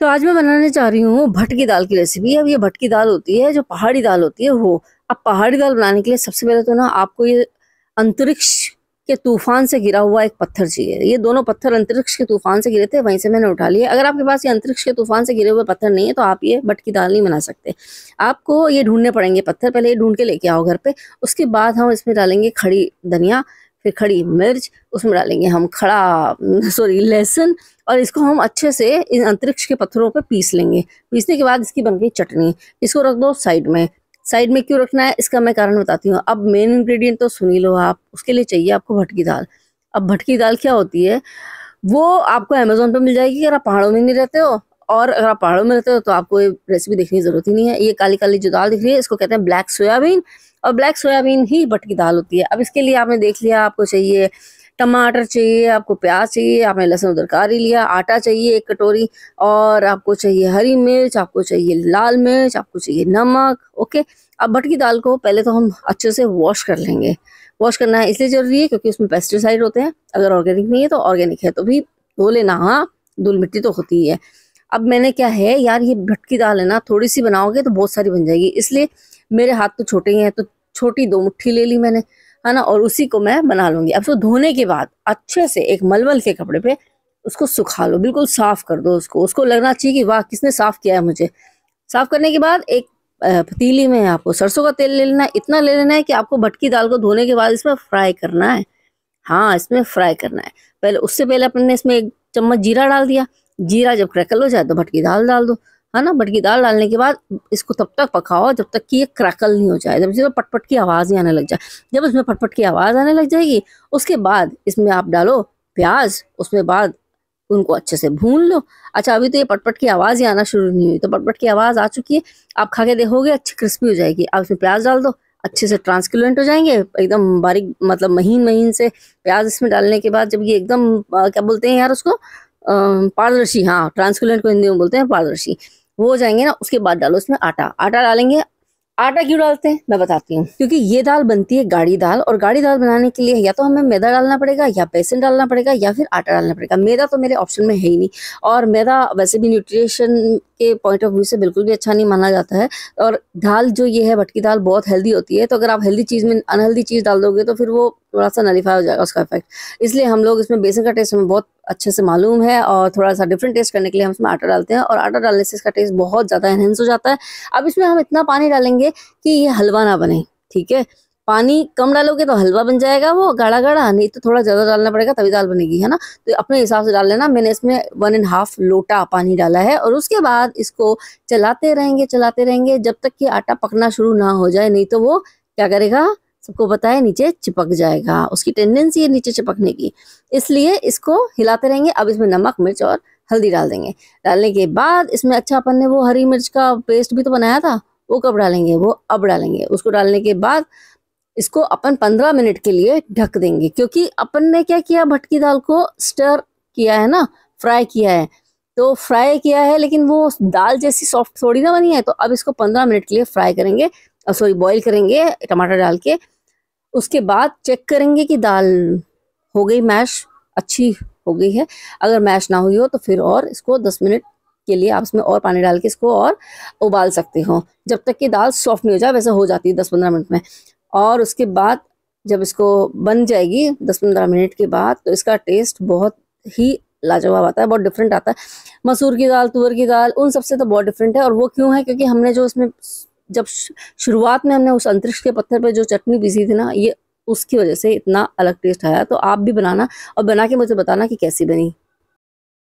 तो आज मैं बनाने जा रही हूँ भटकी की दाल की रेसिपी अब ये भटकी दाल होती है जो पहाड़ी दाल होती है वो अब पहाड़ी दाल बनाने के लिए सबसे पहले तो ना आपको ये अंतरिक्ष के तूफान से गिरा हुआ एक पत्थर चाहिए ये दोनों पत्थर अंतरिक्ष के तूफान से गिरे थे वहीं से मैंने उठा लिया अगर आपके पास ये अंतरिक्ष के तूफान से गिरे हुए पत्थर नहीं है तो आप ये भटकी दाल नहीं बना सकते आपको ये ढूंढने पड़ेंगे पत्थर पहले ये ढूंढ के लेके आओ घर पे उसके बाद हम इसमें डालेंगे खड़ी धनिया फिर खड़ी मिर्च उसमें डालेंगे हम खड़ा सॉरी लहसुन और इसको हम अच्छे से इन अंतरिक्ष के पत्थरों पर पीस लेंगे पीसने के बाद इसकी बन गई चटनी इसको रख दो साइड में साइड में क्यों रखना है इसका मैं कारण बताती हूँ अब मेन इंग्रेडिएंट तो सुनी लो आप उसके लिए चाहिए आपको भटकी दाल अब भटकी दाल क्या होती है वो आपको अमेजोन पर मिल जाएगी अगर आप पहाड़ों में नहीं रहते हो और अगर आप पहाड़ों में रहते हो तो आपको ये रेसिपी देखने की ज़रूरत ही नहीं है ये काली काली जो दाल दिख रही है इसको कहते हैं ब्लैक सोयाबीन और ब्लैक सोयाबीन ही बट की दाल होती है अब इसके लिए आपने देख लिया आपको चाहिए टमाटर चाहिए आपको प्याज चाहिए आपने लहसुन दरकारी लिया आटा चाहिए एक कटोरी और आपको चाहिए हरी मिर्च आपको चाहिए लाल मिर्च आपको चाहिए नमक ओके अब भटकी दाल को पहले तो हम अच्छे से वॉश कर लेंगे वॉश करना है इसलिए जरूरी है क्योंकि उसमें पेस्टिसाइड होते हैं अगर ऑर्गेनिक नहीं है तो ऑर्गेनिक है तो भी धो लेना हाँ धूल मिट्टी तो होती है अब मैंने क्या है यार ये भटकी दाल है ना थोड़ी सी बनाओगे तो बहुत सारी बन जाएगी इसलिए मेरे हाथ तो छोटे ही हैं तो छोटी दो मुट्ठी ले ली मैंने है ना और उसी को मैं बना लूंगी अब उसको तो धोने के बाद अच्छे से एक मलमल के कपड़े पे उसको सुखा लो बिल्कुल साफ़ कर दो उसको उसको लगना चाहिए कि वाह किसने साफ़ किया है मुझे साफ़ करने के बाद एक पतीली में आपको सरसों का तेल ले लेना है इतना ले लेना है कि आपको भटकी दाल को धोने के बाद इसमें फ्राई करना है हाँ इसमें फ्राई करना है पहले उससे पहले अपन ने इसमें एक चम्मच जीरा डाल दिया जीरा जब क्रैकल हो जाए तो भटकी दाल डाल दो है ना बट की दाल डालने के बाद इसको तब तक पकाओ जब तक कि ये क्रैकल नहीं हो जाए जब इसमें पटपट की आवाज़ ही आने लग जाए जब इसमें पटपट की आवाज़ आने लग जाएगी उसके बाद इसमें आप डालो प्याज उसमें बाद उनको अच्छे से भून लो अच्छा अभी तो ये पटपट की आवाज़ ही आना शुरू नहीं हुई तो पटपट की आवाज़ आ चुकी है आप खा के देखोगे अच्छी क्रिस्पी हो जाएगी आप इसमें प्याज डाल दो अच्छे से ट्रांसक्यूलेंट हो जाएंगे एकदम बारीक मतलब महीन महीन से प्याज इसमें डालने के बाद जब ये एकदम क्या बोलते हैं यार उसको पारदर्शी हाँ ट्रांसकुलेंट को हिंदी में बोलते हैं पारदर्शी वो हो जाएंगे ना उसके बाद डालो उसमें आटा आटा डालेंगे आटा क्यों डालते हैं मैं बताती हूँ क्योंकि ये दाल बनती है गाढ़ी दाल और गाढ़ी दाल बनाने के लिए या तो हमें मैदा डालना पड़ेगा या बेसन डालना पड़ेगा या फिर आटा डालना पड़ेगा मैदा तो मेरे ऑप्शन में है ही नहीं और मैदा वैसे भी न्यूट्रिशन के पॉइंट ऑफ व्यू से बिल्कुल भी अच्छा नहीं माना जाता है और दाल जो ये है भटकी दाल बहुत हेल्दी होती है तो अगर आप हेल्दी चीज़ में अनहेल्दी चीज़ डाल दोगे तो फिर वो थोड़ा सा नलीफाई हो जाएगा उसका इफेक्ट इसलिए हम लोग इसमें बेसन का टेस्ट हमें बहुत अच्छे से मालूम है और थोड़ा सा डिफरेंट टेस्ट करने के लिए हम इसमें आटा डालते हैं और आटा डालने से इसका टेस्ट बहुत ज़्यादा एनहेंस हो जाता है अब इसमें हम इतना पानी डालेंगे कि ये हलवा ना बने ठीक है पानी कम डालोगे तो हलवा बन जाएगा वो गाढ़ा गाढ़ा नहीं तो थोड़ा ज़्यादा डालना पड़ेगा तभी दाल बनेगी है ना तो अपने हिसाब से डाल लेना मैंने इसमें वन एंड हाफ लोटा पानी डाला है और उसके बाद इसको चलाते रहेंगे चलाते रहेंगे जब तक कि आटा पकना शुरू ना हो जाए नहीं तो वो क्या करेगा सबको पता है नीचे चिपक जाएगा उसकी टेंडेंसी है नीचे चिपकने की इसलिए इसको हिलाते रहेंगे अब इसमें नमक मिर्च और हल्दी डाल देंगे डालने के बाद इसमें अच्छा अपन ने वो हरी मिर्च का पेस्ट भी तो बनाया था वो कब डालेंगे वो अब डालेंगे उसको डालने के बाद इसको अपन पंद्रह मिनट के लिए ढक देंगे क्योंकि अपन ने क्या किया भटकी दाल को स्टर किया है ना फ्राई किया है तो फ्राई किया है लेकिन वो दाल जैसी सॉफ्ट थोड़ी ना बनी है तो अब इसको पंद्रह मिनट के लिए फ्राई करेंगे सॉरी बॉईल करेंगे टमाटर डाल के उसके बाद चेक करेंगे कि दाल हो गई मैश अच्छी हो गई है अगर मैश ना हुई हो तो फिर और इसको 10 मिनट के लिए आप इसमें और पानी डाल के इसको और उबाल सकते हो जब तक कि दाल सॉफ्ट नहीं हो जाए वैसे हो जाती है दस पंद्रह मिनट में और उसके बाद जब इसको बन जाएगी दस पंद्रह मिनट के बाद तो इसका टेस्ट बहुत ही लाजवाब आता है बहुत डिफरेंट आता है मसूर की दाल तुअर की दाल उन सबसे तो बहुत डिफरेंट है और वो क्यों है क्योंकि हमने जो इसमें जब शुरुआत में हमने उस अंतरिक्ष के पत्थर पर जो चटनी पीसी थी ना ये उसकी वजह से इतना अलग टेस्ट आया तो आप भी बनाना और बना के मुझे बताना कि कैसी बनी